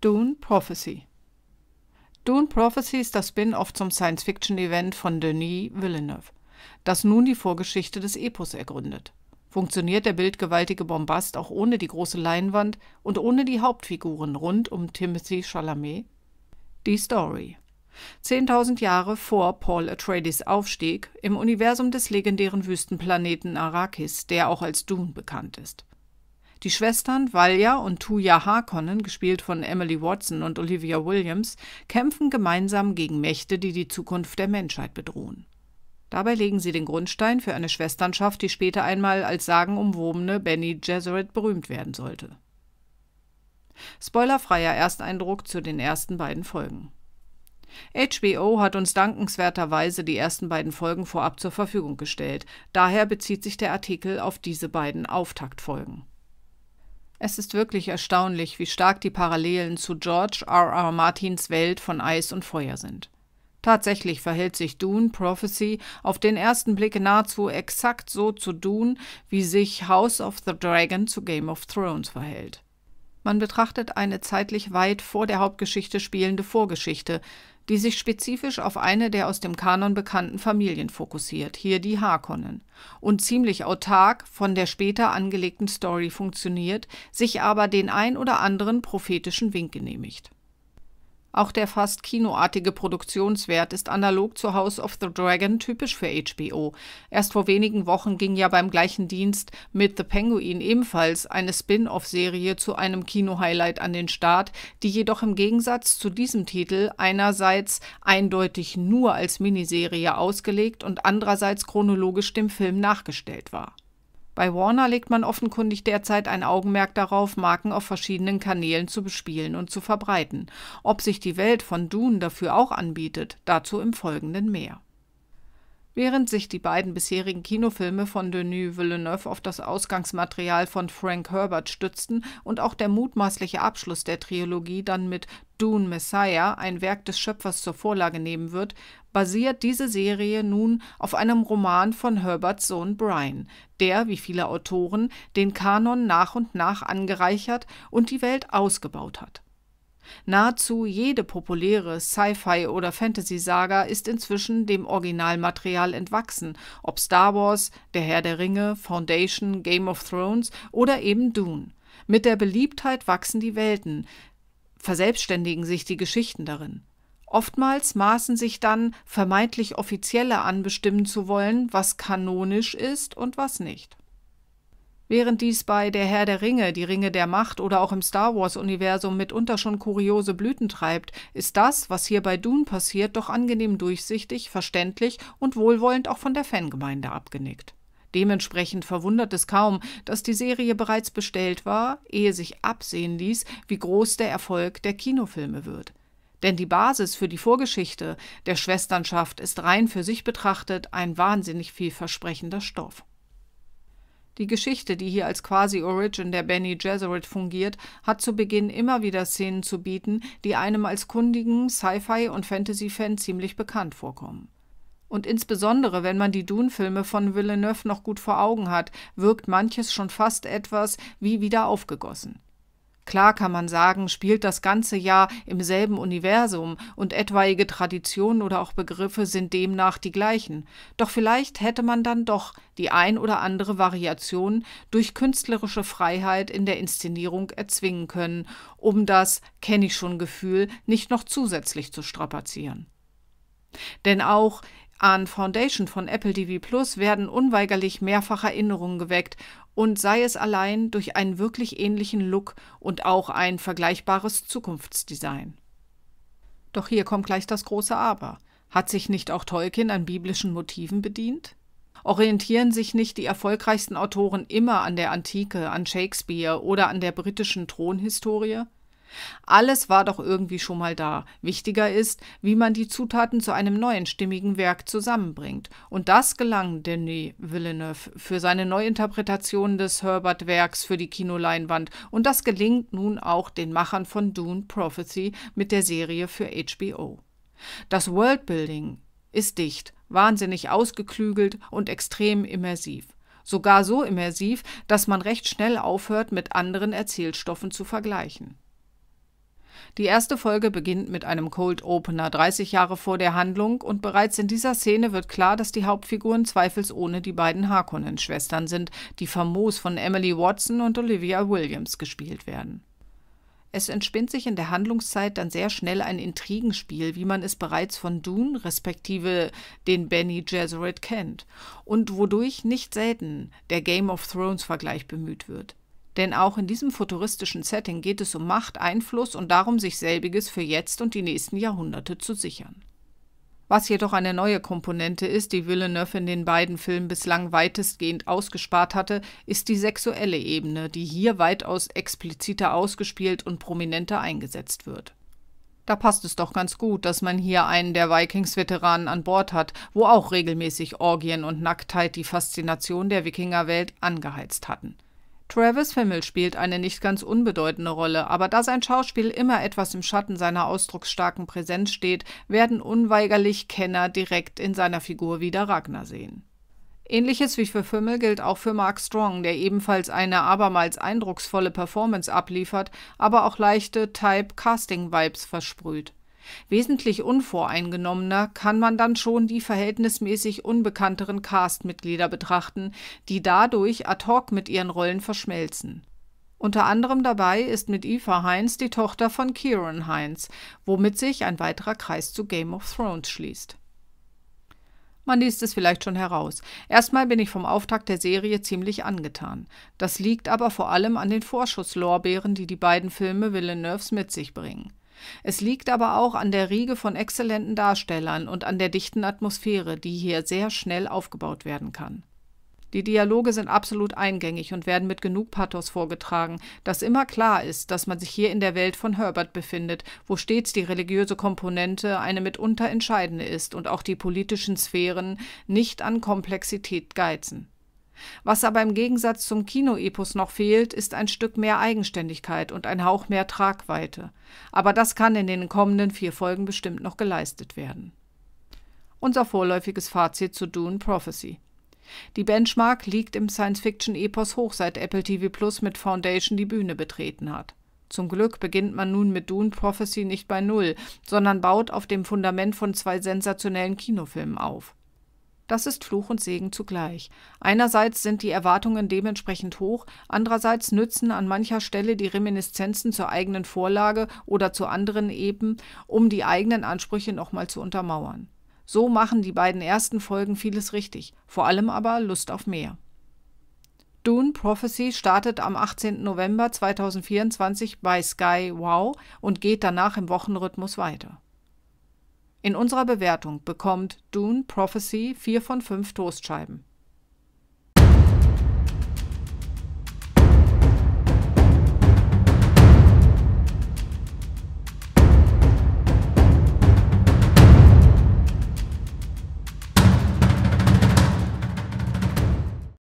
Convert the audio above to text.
Dune Prophecy. Dune Prophecy ist das Spin-off zum Science-Fiction-Event von Denis Villeneuve, das nun die Vorgeschichte des Epos ergründet. Funktioniert der bildgewaltige Bombast auch ohne die große Leinwand und ohne die Hauptfiguren rund um Timothy Chalamet? Die Story. 10.000 Jahre vor Paul Atreides Aufstieg im Universum des legendären Wüstenplaneten Arrakis, der auch als Dune bekannt ist. Die Schwestern Valja und Tuja Harkonnen, gespielt von Emily Watson und Olivia Williams, kämpfen gemeinsam gegen Mächte, die die Zukunft der Menschheit bedrohen. Dabei legen sie den Grundstein für eine Schwesternschaft, die später einmal als sagenumwobene Benny Gesserit berühmt werden sollte. Spoilerfreier Ersteindruck zu den ersten beiden Folgen. HBO hat uns dankenswerterweise die ersten beiden Folgen vorab zur Verfügung gestellt. Daher bezieht sich der Artikel auf diese beiden Auftaktfolgen. Es ist wirklich erstaunlich, wie stark die Parallelen zu George R. R. Martins Welt von Eis und Feuer sind. Tatsächlich verhält sich Dune Prophecy auf den ersten Blick nahezu exakt so zu Dune, wie sich House of the Dragon zu Game of Thrones verhält. Man betrachtet eine zeitlich weit vor der Hauptgeschichte spielende Vorgeschichte, die sich spezifisch auf eine der aus dem Kanon bekannten Familien fokussiert, hier die Harkonnen, und ziemlich autark von der später angelegten Story funktioniert, sich aber den ein oder anderen prophetischen Wink genehmigt auch der fast kinoartige Produktionswert ist analog zu House of the Dragon typisch für HBO. Erst vor wenigen Wochen ging ja beim gleichen Dienst mit The Penguin ebenfalls eine Spin-off-Serie zu einem Kino-Highlight an den Start, die jedoch im Gegensatz zu diesem Titel einerseits eindeutig nur als Miniserie ausgelegt und andererseits chronologisch dem Film nachgestellt war bei Warner legt man offenkundig derzeit ein Augenmerk darauf, Marken auf verschiedenen Kanälen zu bespielen und zu verbreiten. Ob sich die Welt von Dune dafür auch anbietet, dazu im Folgenden mehr. Während sich die beiden bisherigen Kinofilme von Denis Villeneuve auf das Ausgangsmaterial von Frank Herbert stützten und auch der mutmaßliche Abschluss der Trilogie dann mit Dune Messiah, ein Werk des Schöpfers, zur Vorlage nehmen wird, basiert diese Serie nun auf einem Roman von Herberts Sohn Brian, der, wie viele Autoren, den Kanon nach und nach angereichert und die Welt ausgebaut hat Nahezu jede populäre Sci-Fi oder Fantasy-Saga ist inzwischen dem Originalmaterial entwachsen, ob Star Wars, Der Herr der Ringe, Foundation, Game of Thrones oder eben Dune. Mit der Beliebtheit wachsen die Welten, verselbstständigen sich die Geschichten darin. Oftmals maßen sich dann vermeintlich Offizielle an, bestimmen zu wollen, was kanonisch ist und was nicht Während dies bei Der Herr der Ringe, die Ringe der Macht oder auch im Star Wars-Universum mitunter schon kuriose Blüten treibt, ist das, was hier bei Dune passiert, doch angenehm durchsichtig, verständlich und wohlwollend auch von der Fangemeinde abgenickt. Dementsprechend verwundert es kaum, dass die Serie bereits bestellt war, ehe sich absehen ließ, wie groß der Erfolg der Kinofilme wird. Denn die Basis für die Vorgeschichte der Schwesternschaft ist rein für sich betrachtet ein wahnsinnig vielversprechender Stoff. Die Geschichte, die hier als Quasi-Origin der Benny Gesserit fungiert, hat zu Beginn immer wieder Szenen zu bieten, die einem als kundigen Sci-Fi- und Fantasy-Fan ziemlich bekannt vorkommen. Und insbesondere, wenn man die Dune-Filme von Villeneuve noch gut vor Augen hat, wirkt manches schon fast etwas wie wieder aufgegossen. Klar kann man sagen, spielt das ganze Jahr im selben Universum und etwaige Traditionen oder auch Begriffe sind demnach die gleichen. Doch vielleicht hätte man dann doch die ein oder andere Variation durch künstlerische Freiheit in der Inszenierung erzwingen können, um das kenne ich schon Gefühl nicht noch zusätzlich zu strapazieren. Denn auch an Foundation von Apple TV Plus werden unweigerlich mehrfach Erinnerungen geweckt und sei es allein durch einen wirklich ähnlichen Look und auch ein vergleichbares Zukunftsdesign. Doch hier kommt gleich das große Aber. Hat sich nicht auch Tolkien an biblischen Motiven bedient? Orientieren sich nicht die erfolgreichsten Autoren immer an der Antike, an Shakespeare oder an der britischen Thronhistorie? Alles war doch irgendwie schon mal da. Wichtiger ist, wie man die Zutaten zu einem neuen stimmigen Werk zusammenbringt. Und das gelang Denis Villeneuve für seine Neuinterpretation des Herbert-Werks für die Kinoleinwand. Und das gelingt nun auch den Machern von Dune Prophecy mit der Serie für HBO. Das Worldbuilding ist dicht, wahnsinnig ausgeklügelt und extrem immersiv sogar so immersiv, dass man recht schnell aufhört, mit anderen Erzählstoffen zu vergleichen. Die erste Folge beginnt mit einem Cold Opener 30 Jahre vor der Handlung und bereits in dieser Szene wird klar, dass die Hauptfiguren zweifelsohne die beiden Harkonnen-Schwestern sind, die famos von Emily Watson und Olivia Williams gespielt werden. Es entspinnt sich in der Handlungszeit dann sehr schnell ein Intrigenspiel, wie man es bereits von Dune respektive den Benny Jesuit kennt und wodurch nicht selten der Game of Thrones Vergleich bemüht wird. Denn auch in diesem futuristischen Setting geht es um Macht, Einfluss und darum, sich selbiges für jetzt und die nächsten Jahrhunderte zu sichern. Was jedoch eine neue Komponente ist, die Villeneuve in den beiden Filmen bislang weitestgehend ausgespart hatte, ist die sexuelle Ebene, die hier weitaus expliziter ausgespielt und prominenter eingesetzt wird. Da passt es doch ganz gut, dass man hier einen der Vikings-Veteranen an Bord hat, wo auch regelmäßig Orgien und Nacktheit die Faszination der Wikingerwelt angeheizt hatten. Travis Fimmel spielt eine nicht ganz unbedeutende Rolle, aber da sein Schauspiel immer etwas im Schatten seiner ausdrucksstarken Präsenz steht, werden unweigerlich Kenner direkt in seiner Figur wieder Ragnar sehen. Ähnliches wie für Fimmel gilt auch für Mark Strong, der ebenfalls eine abermals eindrucksvolle Performance abliefert, aber auch leichte Type-Casting-Vibes versprüht. Wesentlich unvoreingenommener kann man dann schon die verhältnismäßig unbekannteren Castmitglieder betrachten, die dadurch ad hoc mit ihren Rollen verschmelzen. Unter anderem dabei ist mit Eva Hines die Tochter von Kieran Hines, womit sich ein weiterer Kreis zu Game of Thrones schließt. Man liest es vielleicht schon heraus. Erstmal bin ich vom Auftakt der Serie ziemlich angetan. Das liegt aber vor allem an den Vorschusslorbeeren, die die beiden Filme Villeneuves mit sich bringen. Es liegt aber auch an der Riege von exzellenten Darstellern und an der dichten Atmosphäre, die hier sehr schnell aufgebaut werden kann. Die Dialoge sind absolut eingängig und werden mit genug Pathos vorgetragen, dass immer klar ist, dass man sich hier in der Welt von Herbert befindet, wo stets die religiöse Komponente eine mitunter entscheidende ist und auch die politischen Sphären nicht an Komplexität geizen. Was aber im Gegensatz zum Kinoepos noch fehlt, ist ein Stück mehr Eigenständigkeit und ein Hauch mehr Tragweite. Aber das kann in den kommenden vier Folgen bestimmt noch geleistet werden. Unser vorläufiges Fazit zu Dune Prophecy. Die Benchmark liegt im Science-Fiction-Epos hoch, seit Apple TV Plus mit Foundation die Bühne betreten hat. Zum Glück beginnt man nun mit Dune Prophecy nicht bei Null, sondern baut auf dem Fundament von zwei sensationellen Kinofilmen auf. Das ist Fluch und Segen zugleich. Einerseits sind die Erwartungen dementsprechend hoch, andererseits nützen an mancher Stelle die Reminiszenzen zur eigenen Vorlage oder zu anderen eben, um die eigenen Ansprüche nochmal zu untermauern. So machen die beiden ersten Folgen vieles richtig, vor allem aber Lust auf mehr. Dune Prophecy startet am 18. November 2024 bei Sky Wow und geht danach im Wochenrhythmus weiter. In unserer Bewertung bekommt Dune Prophecy 4 von 5 Toastscheiben.